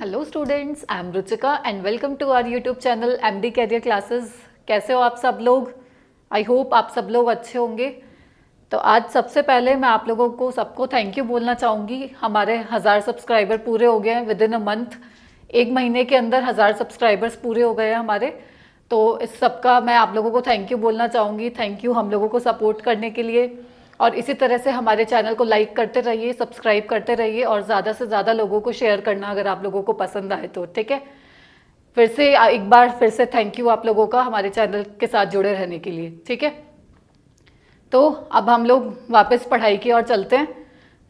Hello students I am Ruchika and welcome to our YouTube channel M D career classes कैसे हो आप सब लोग आई होप आप सब लोग अच्छे होंगे तो आज सबसे पहले मैं आप लोगों को सबको थैंक यू बोलना चाहूँगी हमारे हज़ार सब्सक्राइबर पूरे हो गए हैं विद इन अ मंथ एक महीने के अंदर हज़ार सब्सक्राइबर्स पूरे हो गए हैं हमारे तो इस सबका मैं आप लोगों को थैंक यू बोलना चाहूँगी थैंक यू हम लोगों को सपोर्ट करने के लिए और इसी तरह से हमारे चैनल को लाइक करते रहिए सब्सक्राइब करते रहिए और ज़्यादा से ज़्यादा लोगों को शेयर करना अगर आप लोगों को पसंद आए तो ठीक है फिर से एक बार फिर से थैंक यू आप लोगों का हमारे चैनल के साथ जुड़े रहने के लिए ठीक है तो अब हम लोग वापस पढ़ाई की ओर चलते हैं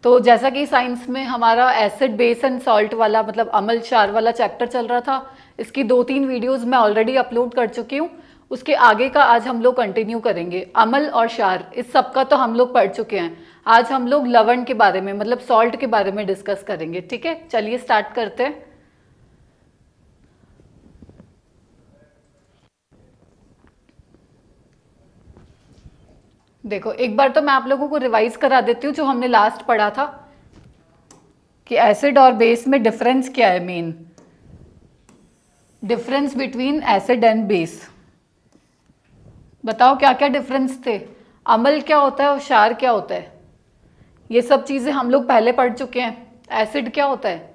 तो जैसा कि साइंस में हमारा एसिड बेस एंड सॉल्ट वाला मतलब अमल चार वाला चैप्टर चल रहा था इसकी दो तीन वीडियोस मैं ऑलरेडी अपलोड कर चुकी हूँ उसके आगे का आज हम लोग कंटिन्यू करेंगे अमल और शार इस सब का तो हम लोग पढ़ चुके हैं आज हम लोग लवण के बारे में मतलब सॉल्ट के बारे में डिस्कस करेंगे ठीक है चलिए स्टार्ट करते हैं देखो एक बार तो मैं आप लोगों को रिवाइज करा देती हूँ जो हमने लास्ट पढ़ा था कि एसिड और बेस में डिफरेंस क्या है main difference between acid and base बताओ क्या क्या डिफरेंस थे अमल क्या होता है और शार क्या होता है ये सब चीज़ें हम लोग पहले पढ़ चुके हैं एसिड क्या होता है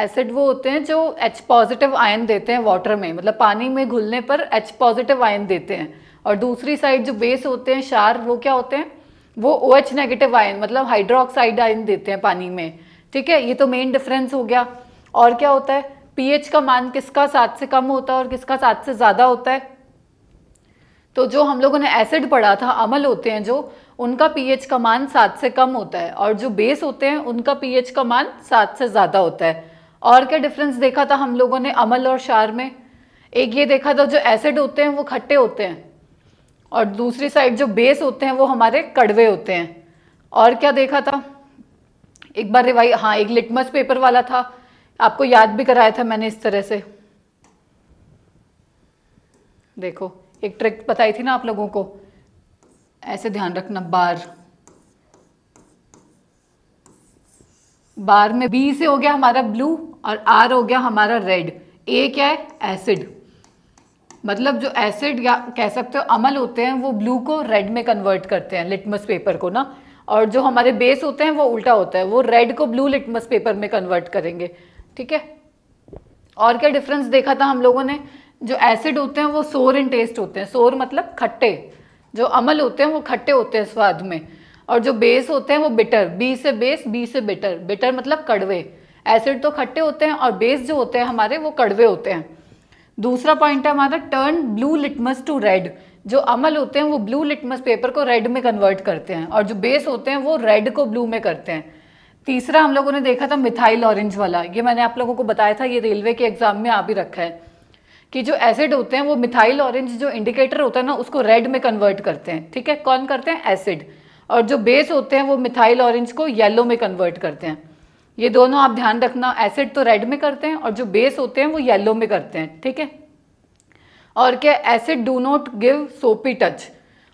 एसिड वो होते हैं जो एच पॉजिटिव आयन देते हैं वाटर में मतलब पानी में घुलने पर एच पॉजिटिव आयन देते हैं और दूसरी साइड जो बेस होते हैं शार वो क्या होते हैं वो ओ एच नेगेटिव आयन मतलब हाइड्रोक्साइड आयन देते हैं पानी में ठीक है ये तो मेन डिफरेंस हो गया और क्या होता है पीएच का मान किसका सात से कम होता है और किसका सात से ज़्यादा होता है तो जो हम लोगों ने एसिड पढ़ा था अमल होते हैं जो उनका पीएच का मान सात से कम होता है और जो बेस होते हैं उनका पीएच का मान सात से ज़्यादा होता है और क्या डिफरेंस देखा था हम लोगों ने अमल और शार में एक ये देखा था जो एसिड होते हैं वो खट्टे होते हैं और दूसरी साइड जो बेस होते हैं वो हमारे कड़वे होते हैं और क्या देखा था एक बार रिवाई हाँ एक लिटमस पेपर वाला था आपको याद भी कराया था मैंने इस तरह से देखो एक ट्रिक बताई थी ना आप लोगों को ऐसे ध्यान रखना बार बार में बी से हो गया हमारा ब्लू और आर हो गया हमारा रेड ए क्या है एसिड मतलब जो एसिड या कह सकते हो अमल होते हैं वो ब्लू को रेड में कन्वर्ट करते हैं लिटमस पेपर को ना और जो हमारे बेस होते हैं वो उल्टा होता है वो रेड को ब्लू लिटमस पेपर में कन्वर्ट करेंगे ठीक है और क्या डिफरेंस देखा था हम लोगों ने जो एसिड होते हैं वो सोर इन टेस्ट होते हैं सोर मतलब खट्टे जो अमल होते हैं वो खट्टे होते हैं स्वाद में और जो बेस होते हैं वो बिटर बी से बेस बी से बिटर बिटर मतलब कड़वे एसिड तो खट्टे होते हैं और बेस जो होते हैं हमारे वो कड़वे होते हैं दूसरा पॉइंट है हमारा turn blue litmus to red जो अमल होते हैं वो ब्लू लिटमस पेपर को रेड में कन्वर्ट करते हैं और जो बेस होते हैं वो रेड को ब्लू में करते हैं तीसरा हम लोगों ने देखा था मिथाइल ऑरेंज वाला ये मैंने आप लोगों को बताया था ये रेलवे के एग्ज़ाम में आ भी रखा है कि जो एसिड होते हैं वो मिथाइल ऑरेंज जो इंडिकेटर होता है ना उसको रेड में कन्वर्ट करते हैं ठीक है कौन करते हैं एसिड और जो बेस होते हैं वो मिथाइल ऑरेंज को येलो में कन्वर्ट करते हैं ये दोनों आप ध्यान रखना एसिड तो रेड में करते हैं और जो बेस होते हैं वो येलो में करते हैं ठीक है और क्या acid do not give soapy touch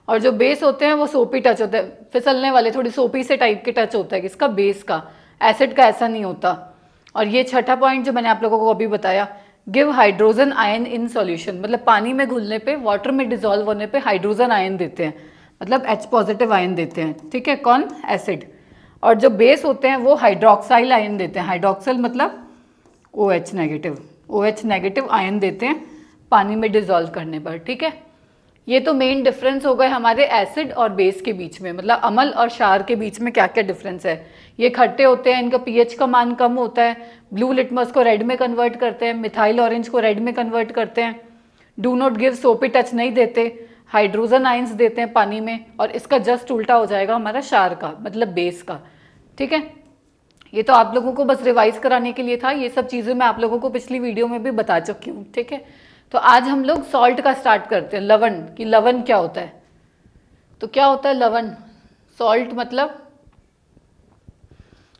और जो बेस होते हैं वो सोपी टच होते हैं फिसलने वाले थोड़ी सोपी से टाइप के टच होता है किसका बेस का एसिड का ऐसा नहीं होता और ये छठा पॉइंट जो मैंने आप लोगों को अभी बताया give hydrogen ion in solution मतलब पानी में घुलने पे वाटर में डिजोल्व होने पे हाइड्रोजन आयन देते हैं मतलब एच पॉजिटिव आयन देते हैं ठीक है कौन एसिड और जो बेस होते हैं वो हाइड्रोक्साइल आयन देते हैं हाइड्रोक्साइल मतलब O H negative O H negative ion देते हैं पानी में डिजोल्व करने पर ठीक है ये तो मेन डिफरेंस हो गए हमारे एसिड और बेस के बीच में मतलब अमल और शार के बीच में क्या क्या डिफरेंस है ये खट्टे होते हैं इनका पीएच का मान कम होता है ब्लू लिटमस को रेड में कन्वर्ट करते हैं मिथाइल ऑरेंज को रेड में कन्वर्ट करते हैं do not give soapy touch नहीं देते हाइड्रोजन आइंस देते हैं पानी में और इसका जस्ट उल्टा हो जाएगा हमारा शार का मतलब बेस का ठीक है ये तो आप लोगों को बस रिवाइज कराने के लिए था ये सब चीज़ें मैं आप लोगों को पिछली वीडियो में भी बता चुकी हूँ ठीक है तो आज हम लोग सॉल्ट का स्टार्ट करते हैं लवन कि लवन क्या होता है तो क्या होता है लवन सॉल्ट मतलब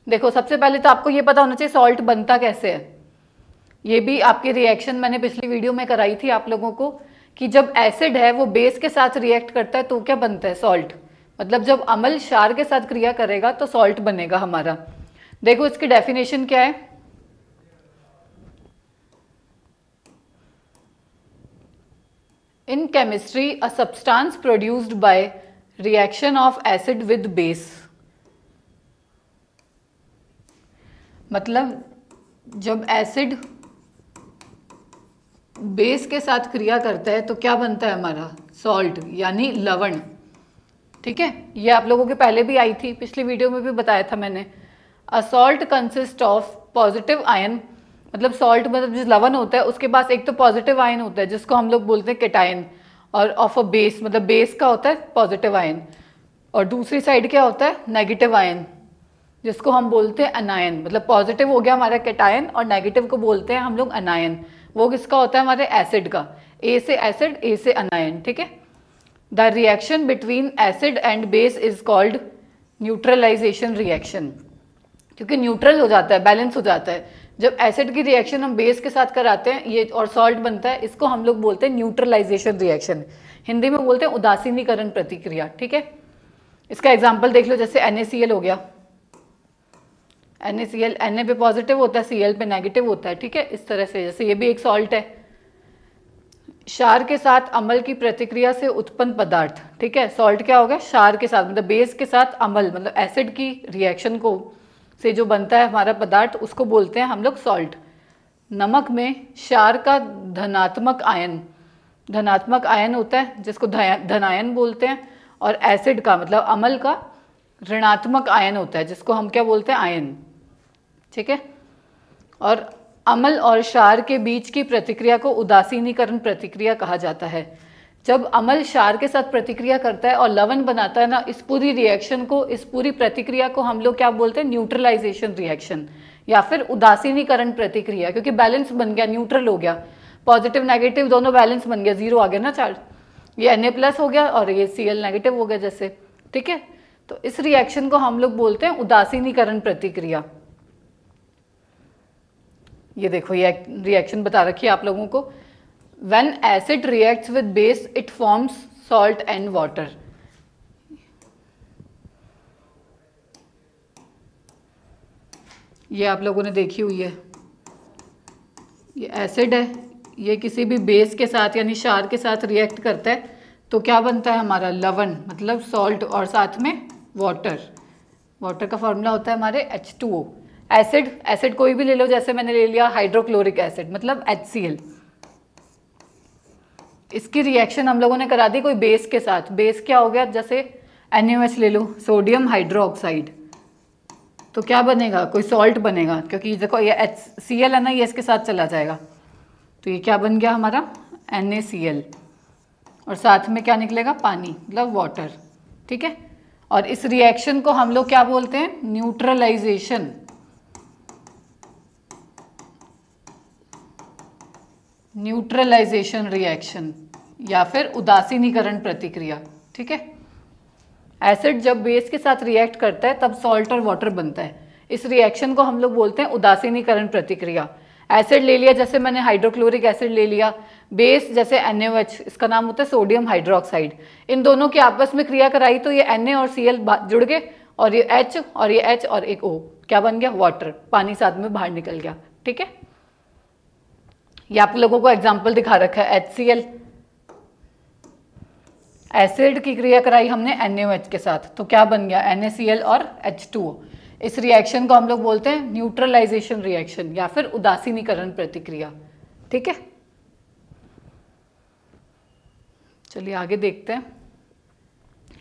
देखो सबसे पहले तो आपको ये पता होना चाहिए सॉल्ट बनता कैसे है ये भी आपके रिएक्शन मैंने पिछली वीडियो में कराई थी आप लोगों को कि जब एसिड है वो बेस के साथ रिएक्ट करता है तो क्या बनता है सॉल्ट मतलब जब अमल शार के साथ क्रिया करेगा तो सॉल्ट बनेगा हमारा देखो इसकी डेफिनेशन क्या है in chemistry a substance produced by reaction of acid with base मतलब जब एसिड बेस के साथ क्रिया करता है तो क्या बनता है हमारा सॉल्ट यानी लवण ठीक है ये आप लोगों के पहले भी आई थी पिछली वीडियो में भी बताया था मैंने salt consist of positive ion मतलब सॉल्ट मतलब जिस लवन होता है उसके पास एक तो पॉजिटिव आयन होता है जिसको हम लोग बोलते हैं केटाइन और ऑफ अ बेस मतलब बेस का होता है पॉजिटिव आयन और दूसरी साइड क्या होता है नेगेटिव आयन जिसको हम बोलते हैं अनायन मतलब पॉजिटिव हो गया हमारा केटायन और नेगेटिव को बोलते हैं हम लोग अनायन वो किसका होता है हमारे एसिड का ए से एसिड ए से अनायन ठीक है the reaction between acid and base is called neutralisation reaction क्योंकि न्यूट्रल हो जाता है बैलेंस हो जाता है जब एसिड की रिएक्शन हम बेस के साथ कराते हैं ये और सॉल्ट बनता है इसको हम लोग बोलते हैं न्यूट्रलाइजेशन रिएक्शन हिंदी में बोलते हैं उदासीनीकरण प्रतिक्रिया ठीक है इसका एग्जाम्पल देख लो जैसे एन हो गया N A C L N A पे पॉजिटिव होता है सी एल पे नेगेटिव होता है ठीक है इस तरह से जैसे ये भी एक सॉल्ट है शार के साथ अमल की प्रतिक्रिया से उत्पन्न पदार्थ ठीक है सॉल्ट क्या होगा शार के साथ मतलब बेस के साथ अमल मतलब एसिड की रिएक्शन को से जो बनता है हमारा पदार्थ उसको बोलते हैं हम लोग सॉल्ट नमक में क्षार का धनात्मक आयन धनात्मक आयन होता है जिसको धनायन बोलते हैं और एसिड का मतलब अमल का ऋणात्मक आयन होता है जिसको हम क्या बोलते हैं आयन ठीक है और अमल और क्षार के बीच की प्रतिक्रिया को उदासीनीकरण प्रतिक्रिया कहा जाता है जब अमल शार के साथ प्रतिक्रिया करता है और लवन बनाता है ना इस पूरी रिएक्शन को इस पूरी प्रतिक्रिया को हम लोग क्या बोलते हैं न्यूट्रलाइजेशन रिएक्शन या फिर उदासीनीकरण प्रतिक्रिया क्योंकि बैलेंस बन गया न्यूट्रल हो गया पॉजिटिव नेगेटिव दोनों बैलेंस बन गया जीरो आ गया ना चार्ज ये एन प्लस हो गया और ये सी नेगेटिव हो गया जैसे ठीक है तो इस रिएक्शन को हम लोग बोलते हैं उदासीनीकरण प्रतिक्रिया ये देखो ये रिएक्शन बता रखी है आप लोगों को when acid reacts with base it forms salt and water ये आप लोगों ने देखी हुई है ये एसिड है ये किसी भी बेस के साथ यानी शार के साथ रिएक्ट करता है तो क्या बनता है हमारा लवन मतलब सॉल्ट और साथ में वाटर वाटर का फॉर्मूला होता है हमारे H two O acid acid कोई भी ले लो जैसे मैंने ले लिया हाइड्रोक्लोरिक एसिड मतलब एच सी एल इसकी रिएक्शन हम लोगों ने करा दी कोई बेस के साथ बेस क्या हो गया जैसे एन ले लो सोडियम हाइड्रोक्साइड तो क्या बनेगा कोई सॉल्ट बनेगा क्योंकि देखो ये एच सी एल है ना ये इसके साथ चला जाएगा तो ये क्या बन गया हमारा एन ए सी एल और साथ में क्या निकलेगा पानी मतलब वाटर ठीक है और इस रिएक्शन को हम लोग क्या बोलते हैं न्यूट्रलाइजेशन न्यूट्रलाइजेशन रिएक्शन या फिर उदासीनीकरण प्रतिक्रिया ठीक है एसिड जब बेस के साथ रिएक्ट करता है तब सॉल्ट और वाटर बनता है इस रिएक्शन को हम लोग बोलते हैं उदासीनीकरण प्रतिक्रिया एसिड ले लिया जैसे मैंने हाइड्रोक्लोरिक एसिड ले लिया बेस जैसे एन इसका नाम होता है सोडियम हाइड्रोक्साइड इन दोनों की आपस में क्रिया कराई तो ये एन और सी जुड़ गए और ये एच और ये एच और एक ओ क्या बन गया वाटर पानी साथ में बाहर निकल गया ठीक है ये आप लोगों को एग्जाम्पल दिखा रखा है एच सी एल एसिड की क्रिया कराई हमने एन के साथ तो क्या बन गया एन और एच इस रिएक्शन को हम लोग बोलते हैं न्यूट्रलाइजेशन रिएक्शन या फिर उदासीनीकरण प्रतिक्रिया ठीक है चलिए आगे देखते हैं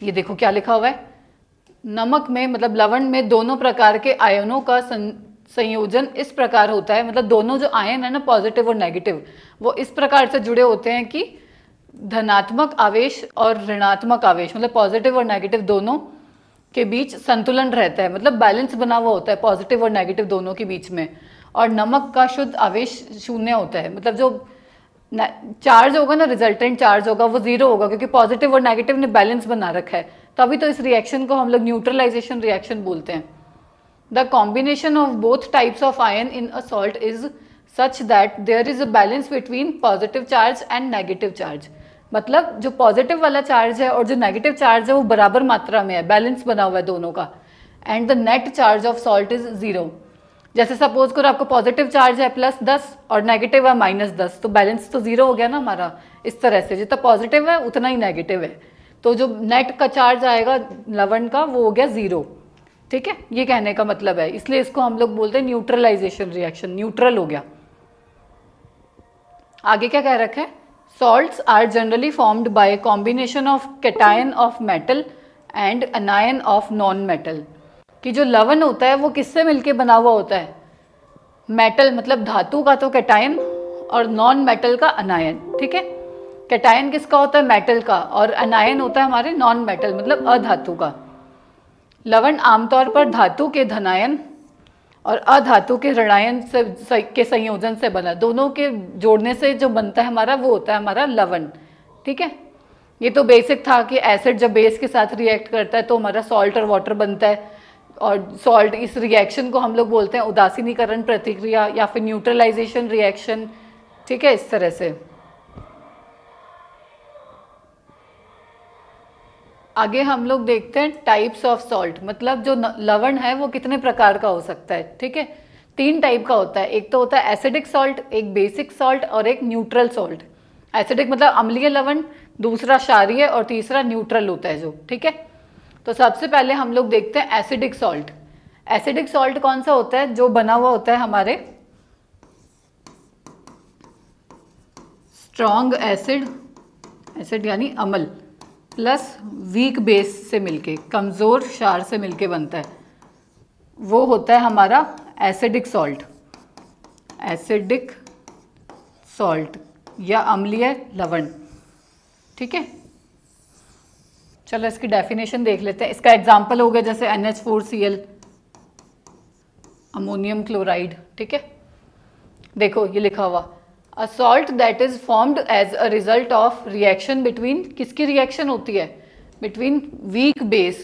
ये देखो क्या लिखा हुआ है नमक में मतलब लवण में दोनों प्रकार के आयनों का संयोजन इस प्रकार होता है मतलब दोनों जो आयन है ना पॉजिटिव और नेगेटिव वो इस प्रकार से जुड़े होते हैं कि धनात्मक आवेश और ऋणात्मक आवेश मतलब पॉजिटिव और नेगेटिव दोनों के बीच संतुलन रहता है मतलब बैलेंस बना हुआ होता है पॉजिटिव और नेगेटिव दोनों के बीच में और नमक का शुद्ध आवेश शून्य होता है मतलब जो चार्ज होगा ना रिजल्टेंट चार्ज होगा वो जीरो होगा क्योंकि पॉजिटिव और नेगेटिव ने बैलेंस बना रखा है तभी तो इस रिएक्शन को हम लोग न्यूट्रलाइजेशन रिएक्शन बोलते हैं The combination of both types of ion in a salt is such that there is a balance between positive charge and negative charge. मतलब जो पॉजिटिव वाला चार्ज है और जो नेगेटिव चार्ज है वो बराबर मात्रा में है बैलेंस बना हुआ है दोनों का and the net charge of salt is zero जैसे सपोज करो आपको पॉजिटिव चार्ज है प्लस दस और नेगेटिव है माइनस दस तो बैलेंस तो ज़ीरो हो गया ना हमारा इस तरह से जितना पॉजिटिव है उतना ही नेगेटिव है तो जो नेट का चार्ज आएगा लवन का वो हो गया ज़ीरो ठीक है ये कहने का मतलब है इसलिए इसको हम लोग बोलते हैं न्यूट्रलाइजेशन रिएक्शन न्यूट्रल हो गया आगे क्या कह रखा है salts are generally formed by combination of cation of metal and anion of non metal कि जो लवन होता है वो किससे मिलके बना हुआ होता है मेटल मतलब धातु का तो कैटायन और नॉन मेटल का अनायन ठीक है कैटायन किसका होता है मेटल का और अनायन होता है हमारे नॉन मेटल मतलब अधातु का लवण आमतौर पर धातु के धनायन और अधातु के ऋणायन से, के संयोजन से बना दोनों के जोड़ने से जो बनता है हमारा वो होता है हमारा लवण ठीक है ये तो बेसिक था कि एसिड जब बेस के साथ रिएक्ट करता है तो हमारा सॉल्ट और वाटर बनता है और सॉल्ट इस रिएक्शन को हम लोग बोलते हैं उदासीनीकरण प्रतिक्रिया या फिर न्यूट्रलाइजेशन रिएक्शन ठीक है इस तरह से आगे हम लोग देखते हैं टाइप्स ऑफ सॉल्ट मतलब जो लवण है वो कितने प्रकार का हो सकता है ठीक है तीन टाइप का होता है एक तो होता है एसिडिक सॉल्ट एक बेसिक सॉल्ट और एक न्यूट्रल सॉल्ट एसिडिक मतलब अम्लीय लवण दूसरा क्षारीय और तीसरा न्यूट्रल होता है जो ठीक है तो सबसे पहले हम लोग देखते हैं एसिडिक सॉल्ट एसिडिक सॉल्ट कौन सा होता है जो बना हुआ होता है हमारे स्ट्रॉन्ग एसिड एसिड यानी अमल प्लस वीक बेस से मिलके कमज़ोर शार से मिलके बनता है वो होता है हमारा एसिडिक सॉल्ट एसिडिक सॉल्ट या अम्लीय लवण ठीक है चलो इसकी डेफिनेशन देख लेते हैं इसका एग्जाम्पल हो गया जैसे N H four C L ammonium chloride ठीक है देखो ये लिखा हुआ a salt that is formed as a result of reaction between किसकी रिएक्शन होती है बिटवीन वीक बेस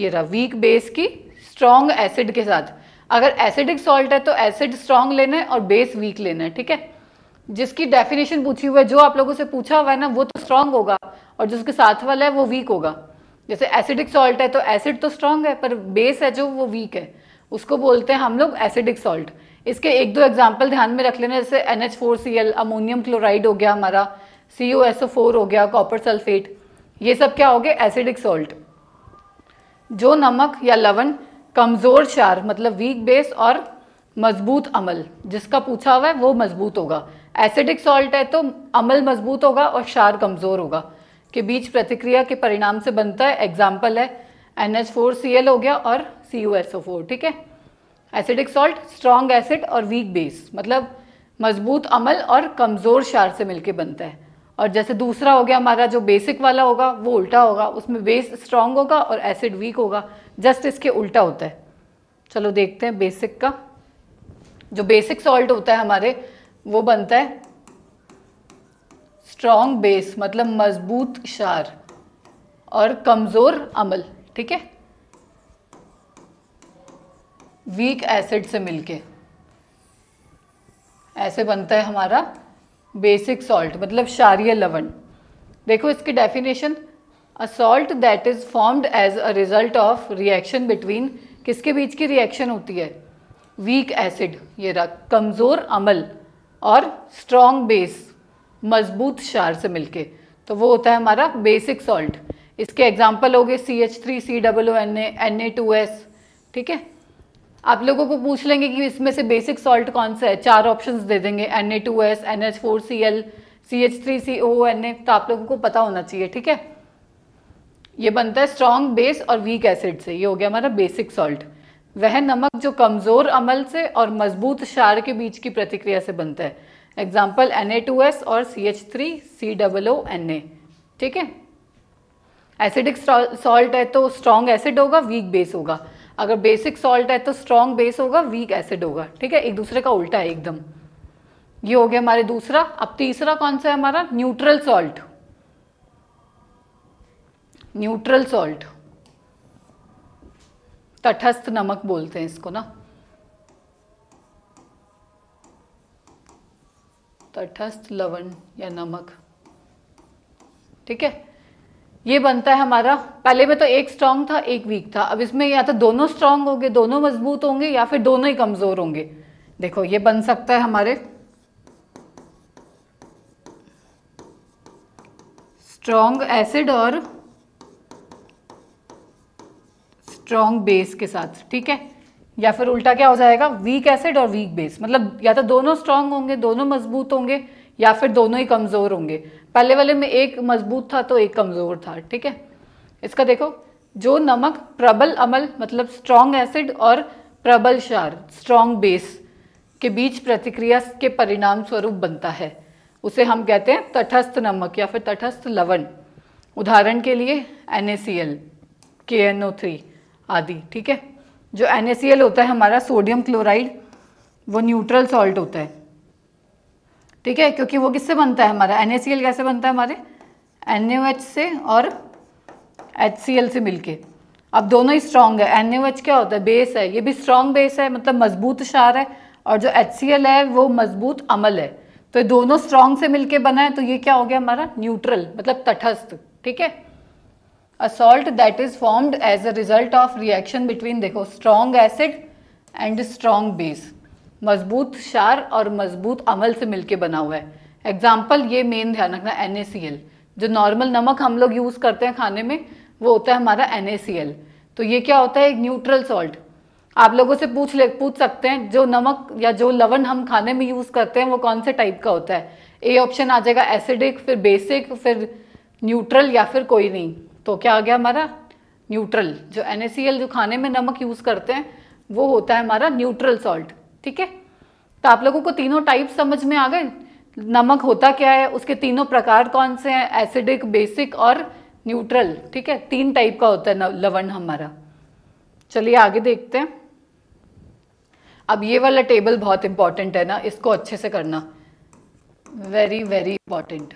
ये रहा वीक बेस की स्ट्रॉन्ग एसिड के साथ अगर एसिडिक सॉल्ट है तो एसिड स्ट्रॉन्ग लेना है और बेस वीक लेना है ठीक है जिसकी डेफिनेशन पूछी हुई है जो आप लोगों से पूछा हुआ है ना वो तो स्ट्रांग होगा और जिसके साथ वाला है वो वीक होगा जैसे एसिडिक सॉल्ट है तो एसिड तो स्ट्रांग है पर बेस है जो वो वीक है उसको बोलते हैं हम लोग एसिडिक सॉल्ट इसके एक दो एग्जाम्पल ध्यान में रख लेना जैसे N H four C L ammonium chloride हो गया हमारा सी ओ एस ओ फोर हो गया कॉपर सल्फेट ये सब क्या हो गए एसिडिक सॉल्ट जो नमक या लवन कमज़ोर क्षार मतलब वीक बेस और मजबूत अमल जिसका पूछा हुआ है वो मजबूत होगा एसिडिक सॉल्ट है तो अमल मजबूत होगा और क्षार कमज़ोर होगा के बीच प्रतिक्रिया के परिणाम से बनता है एग्जाम्पल है N H four C L हो गया और C U S O four ठीक है एसिडिक सॉल्ट स्ट्रॉन्ग एसिड और वीक बेस मतलब मजबूत अमल और कमज़ोर शार से मिलके बनता है और जैसे दूसरा हो गया हमारा जो बेसिक वाला होगा वो उल्टा होगा उसमें बेस स्ट्रॉन्ग होगा और एसिड वीक होगा जस्ट इसके उल्टा होता है चलो देखते हैं बेसिक का जो बेसिक सॉल्ट होता है हमारे वो बनता है स्ट्रॉन्ग बेस मतलब मजबूत शार और कमज़ोर अमल ठीक है वीक एसिड से मिलके ऐसे बनता है हमारा बेसिक सॉल्ट मतलब क्षारीय लवण देखो इसकी definition a salt that is formed as a result of reaction between किसके बीच की रिएक्शन होती है वीक एसिड ये रहा कमज़ोर अमल और स्ट्रॉन्ग बेस मजबूत क्षार से मिलके तो वो होता है हमारा बेसिक सॉल्ट इसके एग्जाम्पल हो गए C H three C W N A N A two S ठीक है आप लोगों को पूछ लेंगे कि इसमें से बेसिक सॉल्ट कौन सा है चार ऑप्शंस दे देंगे N A two S N H four C L C H three C O N A तो आप लोगों को पता होना चाहिए ठीक है ये बनता है स्ट्रॉन्ग बेस और वीक एसिड से ये हो गया हमारा बेसिक सॉल्ट वह नमक जो कमज़ोर अमल से और मजबूत क्षार के बीच की प्रतिक्रिया से बनता है example N A two S और C H three C double O N A ठीक है एसिडिक सॉल्ट है तो स्ट्रॉन्ग एसिड होगा वीक बेस होगा अगर बेसिक सॉल्ट है तो स्ट्रॉन्ग बेस होगा वीक एसिड होगा ठीक है एक दूसरे का उल्टा है एकदम ये हो गया हमारे दूसरा अब तीसरा कौन सा है हमारा न्यूट्रल सॉल्ट न्यूट्रल सॉल्ट तटस्थ नमक बोलते हैं इसको ना तटस्थ लवण या नमक ठीक है ये बनता है हमारा पहले में तो एक स्ट्रांग था एक वीक था अब इसमें या तो दोनों स्ट्रांग होंगे दोनों मजबूत होंगे या फिर दोनों ही कमज़ोर होंगे देखो ये बन सकता है हमारे स्ट्रांग एसिड और स्ट्रांग बेस के साथ ठीक है या फिर उल्टा क्या हो जाएगा वीक एसिड और वीक बेस मतलब या तो दोनों स्ट्रांग होंगे दोनों मजबूत होंगे या फिर दोनों ही कमज़ोर होंगे पहले वाले में एक मजबूत था तो एक कमज़ोर था ठीक है इसका देखो जो नमक प्रबल अमल मतलब स्ट्रॉन्ग एसिड और प्रबल क्षार स्ट्रॉन्ग बेस के बीच प्रतिक्रिया के परिणाम स्वरूप बनता है उसे हम कहते हैं तटस्थ नमक या फिर तटस्थ लवण उदाहरण के लिए N N A C L K O three आदि ठीक है जो एन सी एल होता है हमारा सोडियम क्लोराइड वो न्यूट्रल सॉल्ट होता है ठीक है क्योंकि वो किससे बनता है हमारा एन कैसे बनता है हमारे एन से और एच से मिलके अब दोनों ही स्ट्रांग है एन क्या होता है बेस है ये भी स्ट्रांग बेस है मतलब मजबूत शार है और जो एच है वो मजबूत अमल है तो ये दोनों स्ट्रांग से मिलके बना है तो ये क्या हो गया हमारा न्यूट्रल मतलब तटस्थ ठीक है a salt that is formed as a result of reaction between देखो strong acid and strong base मजबूत शार और मजबूत अमल से मिलके बना हुआ है एग्जाम्पल ये मेन ध्यान रखना एन जो नॉर्मल नमक हम लोग यूज़ करते हैं खाने में वो होता है हमारा एन तो ये क्या होता है एक न्यूट्रल सॉल्ट आप लोगों से पूछ ले पूछ सकते हैं जो नमक या जो लवण हम खाने में यूज़ करते हैं वो कौन से टाइप का होता है ए ऑप्शन आ जाएगा एसिडिक फिर बेसिक फिर न्यूट्रल या फिर कोई नहीं तो क्या आ गया हमारा न्यूट्रल जो एन जो खाने में नमक यूज़ करते हैं वो होता है हमारा न्यूट्रल सॉल्ट ठीक है तो आप लोगों को तीनों टाइप समझ में आ गए नमक होता क्या है उसके तीनों प्रकार कौन से हैं एसिडिक बेसिक और न्यूट्रल ठीक है तीन टाइप का होता है लवण हमारा चलिए आगे देखते हैं अब ये वाला टेबल बहुत इंपॉर्टेंट है ना इसको अच्छे से करना वेरी वेरी इंपॉर्टेंट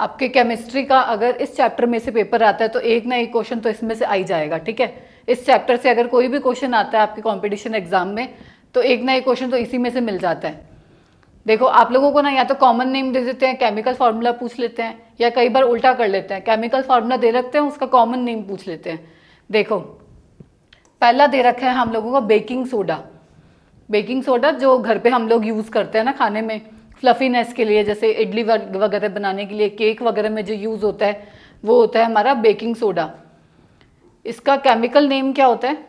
आपके केमिस्ट्री का अगर इस चैप्टर में से पेपर आता है तो एक ना एक क्वेश्चन तो इसमें से आ ही जाएगा ठीक है इस चैप्टर से अगर कोई भी क्वेश्चन आता है आपके कॉम्पिटिशन एग्जाम में तो एक ना एक क्वेश्चन तो इसी में से मिल जाता है देखो आप लोगों को ना या तो कॉमन नेम दे देते हैं केमिकल फार्मूला पूछ लेते हैं या कई बार उल्टा कर लेते हैं केमिकल फार्मूला दे रखते हैं उसका कॉमन नेम पूछ लेते हैं देखो पहला दे रखा है हम लोगों का बेकिंग सोडा बेकिंग सोडा जो घर पे हम लोग यूज़ करते हैं ना खाने में फ्लफीनेस के लिए जैसे इडली वगैरह बनाने के लिए केक वगैरह में जो यूज़ होता है वो होता है हमारा बेकिंग सोडा इसका केमिकल नेम क्या होता है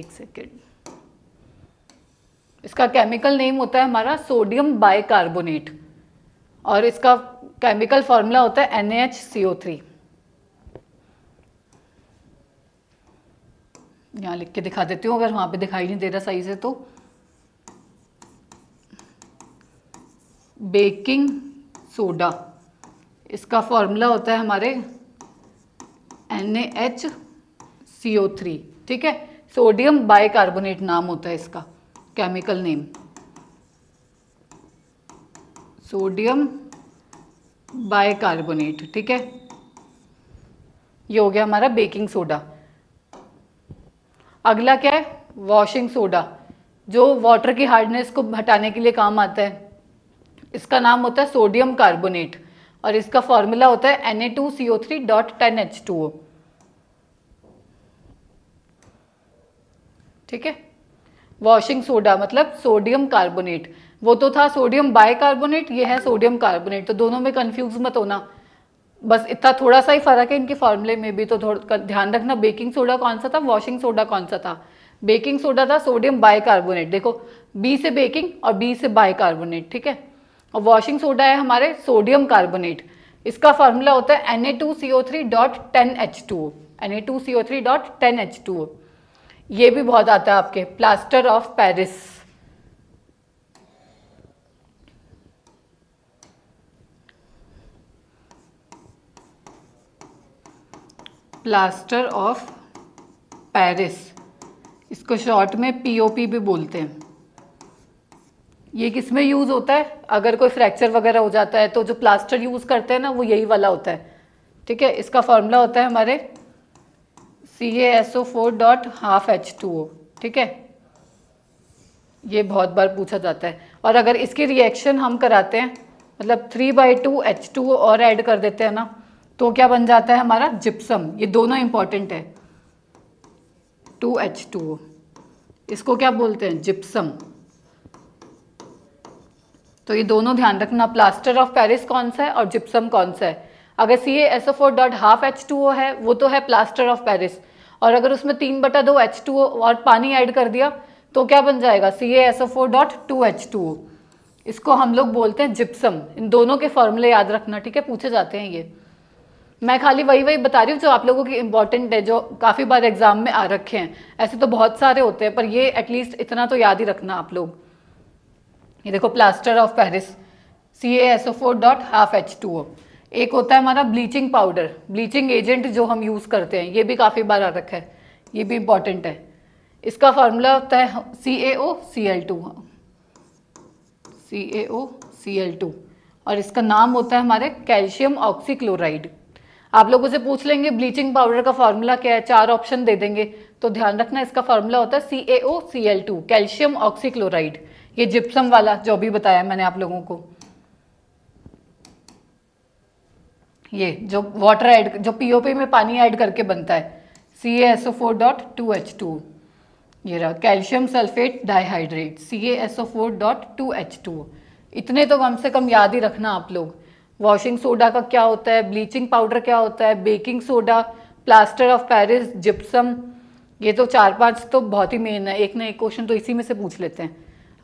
एक सेकेंड इसका केमिकल नेम होता है हमारा सोडियम बाइकार्बोनेट और इसका केमिकल फॉर्मूला होता है N H C O three यहाँ लिख के दिखा देती हूँ अगर वहाँ पे दिखाई नहीं दे रहा सही से तो बेकिंग सोडा इसका फॉर्मूला होता है हमारे N H C O three ठीक है सोडियम बाइकार्बोनेट नाम होता है इसका केमिकल नेम सोडियम बाइकार्बोनेट ठीक है ये हो गया हमारा बेकिंग सोडा अगला क्या है वॉशिंग सोडा जो वाटर की हार्डनेस को हटाने के लिए काम आता है इसका नाम होता है सोडियम कार्बोनेट और इसका फॉर्मूला होता है N A two C O three dot ten H two O ठीक है वॉशिंग सोडा मतलब सोडियम कार्बोनेट वो तो था सोडियम बाइकार्बोनेट ये है सोडियम कार्बोनेट तो दोनों में कंफ्यूज मत होना बस इतना थोड़ा सा ही फ़र्क है इनके फॉर्मूले में भी तो थोड़ा ध्यान रखना बेकिंग सोडा कौन सा था वॉशिंग सोडा कौन सा था बेकिंग सोडा था सोडियम बाइकार्बोनेट देखो बी से बेकिंग और बी से बाइकार्बोनेट ठीक है और वॉशिंग सोडा है हमारे सोडियम कार्बोनेट इसका फॉर्मूला होता है N A two C O three dot ten H two N A two C O three dot ten H two O ये भी बहुत आता है आपके plaster of Paris plaster of Paris इसको शॉर्ट में पीओपी भी बोलते हैं ये किस में यूज़ होता है अगर कोई फ्रैक्चर वगैरह हो जाता है तो जो प्लास्टर यूज़ करते हैं ना वो यही वाला होता है ठीक है इसका फॉर्मूला होता है हमारे C A S O four dot half H two O ठीक है ये बहुत बार पूछा जाता है और अगर इसकी रिएक्शन हम कराते हैं मतलब three by two H two O और ऐड कर देते हैं ना तो क्या बन जाता है हमारा जिप्सम ये दोनों इंपॉर्टेंट है टू एच टू इसको क्या बोलते हैं जिप्सम तो ये दोनों ध्यान रखना प्लास्टर ऑफ पेरिस कौन सा है और जिप्सम कौन सा है अगर C S O dot half H two O है वो तो है प्लास्टर ऑफ पेरिस और अगर उसमें तीन बटा दो एच टू ओ और पानी ऐड कर दिया तो क्या बन जाएगा C S O dot two H two O इसको हम लोग बोलते हैं जिप्सम इन दोनों के फॉर्मूले याद रखना ठीक है पूछे जाते हैं ये मैं खाली वही वही बता रही हूँ जो आप लोगों की इंपॉर्टेंट है जो काफ़ी बार एग्जाम में आ रखे हैं ऐसे तो बहुत सारे होते हैं पर ये एटलीस्ट इतना तो याद ही रखना आप लोग ये देखो plaster of Paris C S O four dot half H two O एक होता है हमारा ब्लीचिंग पाउडर ब्लीचिंग एजेंट जो हम यूज़ करते हैं ये भी काफ़ी बार आ रखा है ये भी इम्पॉर्टेंट है इसका फार्मूला होता है C A O C L two C A O C L two और इसका नाम होता है हमारे कैल्शियम ऑक्सीक्लोराइड आप लोगों से पूछ लेंगे ब्लीचिंग पाउडर का फॉर्मूला क्या है चार ऑप्शन दे देंगे तो ध्यान रखना इसका फॉर्मूला होता है C A O C L two calcium oxychloride ये जिप्सम वाला जो भी बताया मैंने आप लोगों को ये जो वाटर ऐड जो पीओपी में पानी ऐड करके बनता है C S O four dot two H two ये रहा calcium sulphate dihydrate C S O four dot two H two इतने तो कम से कम याद ही रखना आप लोग वॉशिंग सोडा का क्या होता है ब्लीचिंग पाउडर क्या होता है baking soda plaster of Paris gypsum ये तो चार पांच तो बहुत ही मेन है एक ना एक क्वेश्चन तो इसी में से पूछ लेते हैं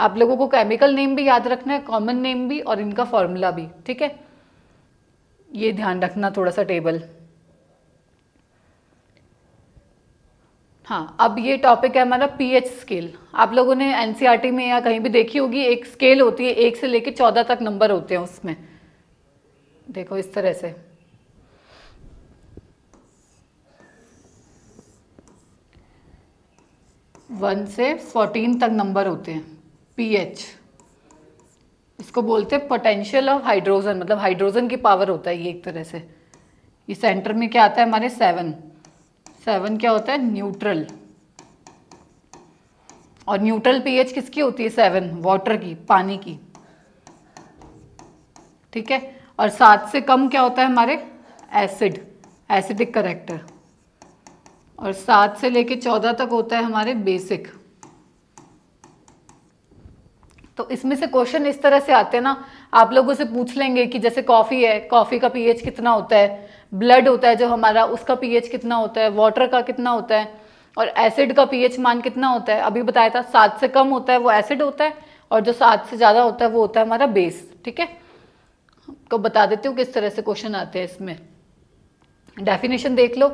आप लोगों को केमिकल नेम भी याद रखना है कॉमन नेम भी और इनका फॉर्मूला भी ठीक है ये ध्यान रखना थोड़ा सा टेबल हाँ अब ये टॉपिक है हमारा पीएच स्केल आप लोगों ने एनसीईआरटी e में या कहीं भी देखी होगी एक स्केल होती है एक से लेकर चौदह तक नंबर होते हैं उसमें देखो इस तरह से वन से फोर्टीन तक नंबर होते हैं पीएच इसको बोलते हैं पोटेंशियल ऑफ हाइड्रोजन मतलब हाइड्रोजन की पावर होता है ये एक तरह से ये सेंटर में क्या आता है हमारे सेवन सेवन क्या होता है न्यूट्रल और न्यूट्रल पीएच किसकी होती है सेवन वाटर की पानी की ठीक है और सात से कम क्या होता है हमारे एसिड एसिडिक करेक्टर और सात से लेके चौदह तक होता है हमारे बेसिक तो इसमें से क्वेश्चन इस तरह से आते हैं ना आप लोगों से पूछ लेंगे कि जैसे कॉफ़ी है कॉफ़ी का पीएच कितना होता है ब्लड होता है जो हमारा उसका पीएच कितना होता है वाटर का कितना होता है और एसिड का पीएच मान कितना होता है अभी बताया था सात से कम होता है वो एसिड होता है और जो सात से ज़्यादा होता है वो होता है हमारा बेस ठीक है को बता देती हूँ किस तरह से क्वेश्चन आते हैं इसमें डेफिनेशन देख लो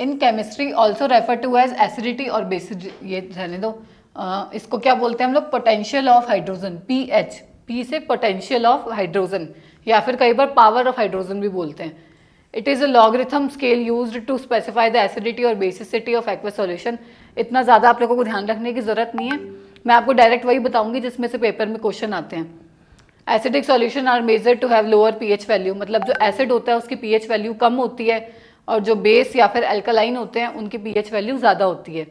in chemistry also refer to as acidity और बेसिड ये रहने दो आ, इसको क्या बोलते हैं हम लोग potential of hydrogen P H P से पोटेंशियल ऑफ हाइड्रोजन या फिर कई बार पावर ऑफ हाइड्रोजन भी बोलते हैं it is a logarithm scale use to specify the acidity और बेसिसिटी ऑफ एक्वा सोल्यूशन इतना ज़्यादा आप लोगों को ध्यान रखने की ज़रूरत नहीं है मैं आपको डायरेक्ट वही बताऊंगी जिसमें से पेपर में क्वेश्चन आते हैं acidic solution are measure to have lower pH value मतलब जो एसिड होता है उसकी पीएच वैल्यू कम होती है और जो बेस या फिर एल्कलाइन होते हैं उनकी पीएच वैल्यू ज़्यादा होती है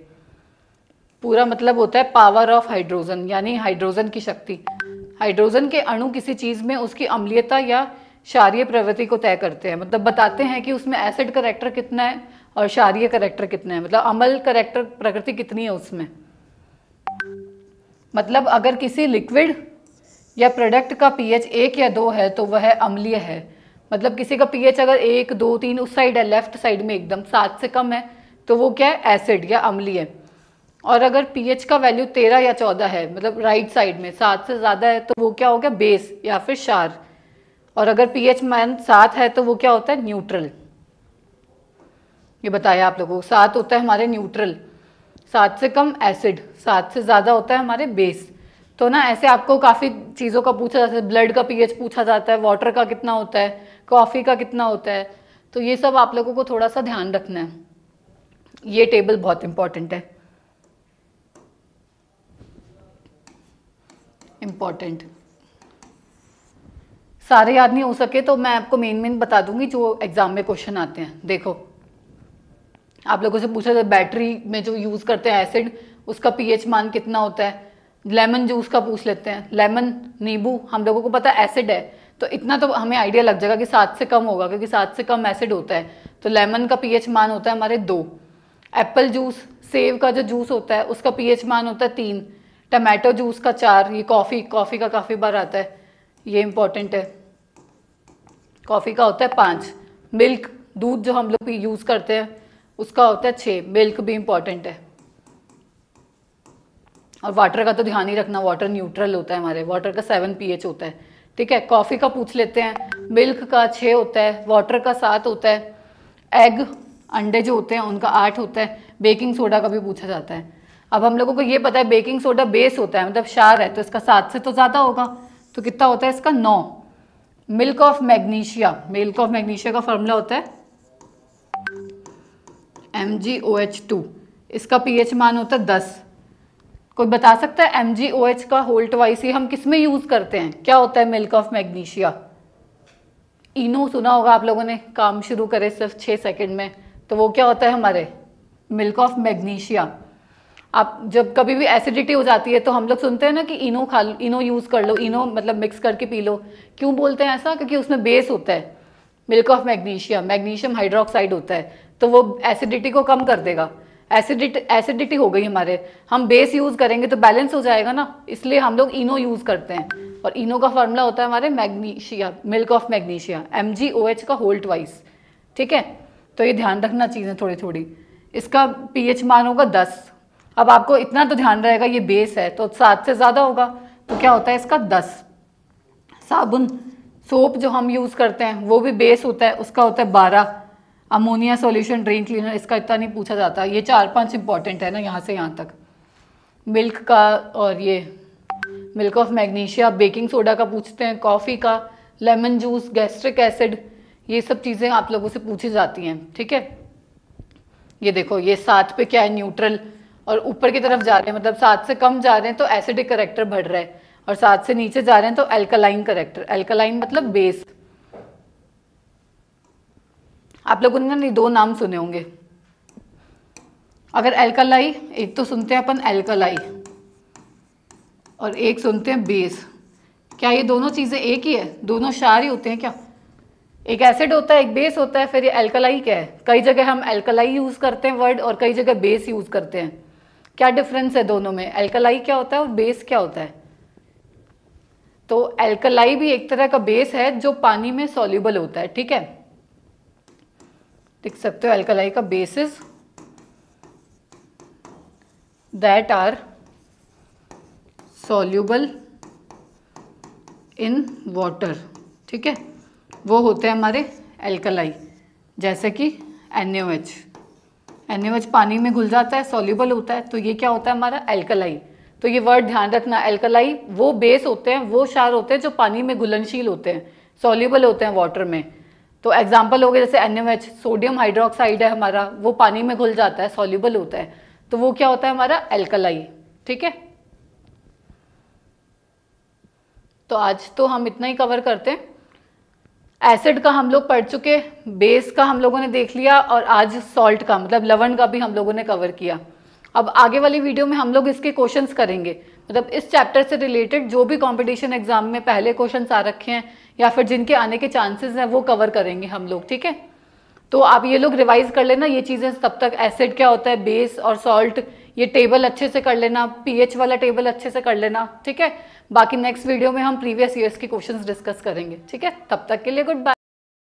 पूरा मतलब होता है पावर ऑफ हाइड्रोजन यानी हाइड्रोजन की शक्ति हाइड्रोजन के अणु किसी चीज़ में उसकी अम्लीयता या क्षारीय प्रवृत्ति को तय करते हैं मतलब बताते हैं कि उसमें एसिड करेक्टर कितना है और क्षारिय करेक्टर कितना है मतलब अमल करेक्टर प्रकृति कितनी है उसमें मतलब अगर किसी लिक्विड या प्रोडक्ट का पीएच एक या दो है तो वह अम्लीय है मतलब किसी का पीएच अगर एक दो तीन उस साइड है लेफ्ट साइड में एकदम सात से कम है तो वो क्या है एसिड या अम्लीय और अगर पीएच का वैल्यू तेरह या चौदह है मतलब राइट साइड में सात से ज़्यादा है तो वो क्या हो गया बेस या फिर शार और अगर पीएच मैन सात है तो वो क्या होता है न्यूट्रल ये बताया आप लोगों को सात होता है हमारे न्यूट्रल सात से कम एसिड सात से ज़्यादा होता है हमारे बेस तो ना ऐसे आपको काफ़ी चीज़ों का पूछा जाता है ब्लड का पीएच पूछा जाता है वाटर का कितना होता है कॉफ़ी का कितना होता है तो ये सब आप लोगों को थोड़ा सा ध्यान रखना है ये टेबल बहुत इम्पॉर्टेंट है इम्पॉर्टेंट सारे याद नहीं हो सके तो मैं आपको मेन मेन बता दूंगी जो एग्ज़ाम में क्वेश्चन आते हैं देखो आप लोगों से पूछा था बैटरी में जो यूज़ करते हैं एसिड उसका पीएच मान कितना होता है लेमन जूस का पूछ लेते हैं लेमन नींबू हम लोगों को पता एसिड है तो इतना तो हमें आइडिया लग जाएगा कि सात से कम होगा क्योंकि सात से कम एसिड होता है तो लेमन का पीएच मान होता है हमारे दो एप्पल जूस सेब का जो जूस होता है उसका पीएच मान होता है तीन टमाटो जूस का चार ये कॉफ़ी कॉफ़ी का काफ़ी बार आता है ये इम्पॉर्टेंट है कॉफ़ी का होता है पाँच मिल्क दूध जो हम लोग यूज़ करते हैं उसका होता है छः मिल्क भी इम्पॉर्टेंट है और वाटर का तो ध्यान ही रखना वाटर न्यूट्रल होता है हमारे वाटर का सेवन पी होता है ठीक है कॉफ़ी का पूछ लेते हैं मिल्क का छः होता है वाटर का सात होता है एग अंडे जो होते हैं उनका आठ होता है बेकिंग सोडा का भी पूछा जाता है अब हम लोगों को ये पता है बेकिंग सोडा बेस होता है मतलब शार है तो इसका सात से तो ज़्यादा होगा तो कितना होता है इसका नौ milk of magnesia milk of magnesia का फॉर्मूला होता है M G O H two इसका पी एच मान होता है दस कोई बता सकता है एम जी ओ एच का होल्ट वाइसी हम किस में यूज़ करते हैं क्या होता है मिल्क ऑफ मैग्नीशिया इनो सुना होगा आप लोगों ने काम शुरू करे सिर्फ छः सेकंड में तो वो क्या होता है हमारे मिल्क ऑफ मैग्नीशिया आप जब कभी भी एसिडिटी हो जाती है तो हम लोग सुनते हैं ना कि इनो खा इनो यूज़ कर लो इनो मतलब मिक्स करके पी लो क्यों बोलते हैं ऐसा क्योंकि उसमें बेस होता है milk of magnesium magnesium hydroxide होता है तो वो एसिडिटी को कम कर देगा एसिडिटी एसिडिटी हो गई हमारे हम बेस यूज़ करेंगे तो बैलेंस हो जाएगा ना इसलिए हम लोग इनो यूज़ करते हैं और इनो का फॉर्मूला होता है हमारे magnesia milk of magnesia M G O H का होल्ड वाइस ठीक है तो ये ध्यान रखना चीज़ें थोड़ी थोड़ी इसका पी एच मान होगा दस अब आपको इतना तो ध्यान रहेगा ये बेस है तो सात से ज़्यादा होगा तो क्या होता है इसका दस साबुन सोप जो हम यूज़ करते हैं वो भी बेस होता है उसका होता है बारह अमोनिया सॉल्यूशन ड्रेन क्लीनर इसका इतना नहीं पूछा जाता ये चार पांच इंपॉर्टेंट है ना यहाँ से यहाँ तक मिल्क का और ये milk of magnesia baking soda का पूछते हैं कॉफ़ी का लेमन जूस गैस्ट्रिक एसिड ये सब चीज़ें आप लोगों से पूछी जाती हैं ठीक है ये देखो ये सात पे क्या है न्यूट्रल और ऊपर की तरफ जा रहे हैं मतलब सात से कम जा रहे हैं तो एसिडिक करेक्टर बढ़ रहा है और सात से नीचे जा रहे हैं तो एल्कलाइन करेक्टर एल्कलाइन मतलब बेस आप लोग ने दो नाम सुने होंगे अगर एल्कलाई एक तो सुनते हैं अपन एल्कलाई और एक सुनते हैं बेस क्या ये दोनों चीज़ें एक ही है दोनों शार ही होते हैं क्या एक एसिड होता है एक बेस होता है फिर ये एल्कलाई क्या है कई जगह हम एल्कलाई यूज़ करते हैं वर्ड और कई जगह बेस यूज़ करते हैं क्या डिफरेंस है दोनों में एल्कलाई क्या होता है और बेस क्या होता है तो एल्कलाई भी एक तरह का बेस है जो पानी में सॉल्यूबल होता है ठीक है लिख सकते हो एल्कलाई का bases that are soluble in water ठीक है वो होते हैं हमारे एल्कलाई जैसे कि एन एच पानी में घुल जाता है सॉल्यूबल होता है तो ये क्या होता है हमारा एल्कलाई तो ये वर्ड ध्यान रखना एल्कलाई वो बेस होते हैं वो शार होते हैं जो पानी में घुलनशील होते हैं सोल्यूबल होते हैं वाटर में तो एग्जाम्पल हो गए जैसे एन सोडियम हाइड्रोक्साइड है हमारा वो पानी में घुल जाता है सोल्यूबल होता है तो वो क्या होता है हमारा एल्कलाई ठीक है तो आज तो हम इतना ही कवर करते हैं एसिड का हम लोग पढ़ चुके बेस का हम लोगों ने देख लिया और आज सॉल्ट का मतलब लवण का भी हम लोगों ने कवर किया अब आगे वाली वीडियो में हम लोग इसके क्वेश्चंस करेंगे मतलब इस चैप्टर से रिलेटेड जो भी कंपटीशन एग्जाम में पहले क्वेश्चंस आ रखे हैं या फिर जिनके आने के चांसेस हैं वो कवर करेंगे हम लोग ठीक है तो आप ये लोग रिवाइज कर लेना ये चीज़ें तब तक एसिड क्या होता है बेस और सॉल्ट ये टेबल अच्छे से कर लेना पी वाला टेबल अच्छे से कर लेना ठीक है बाकी नेक्स्ट वीडियो में हम प्रीवियस ईयर्स के क्वेश्चन डिस्कस करेंगे ठीक है तब तक के लिए गुड बाय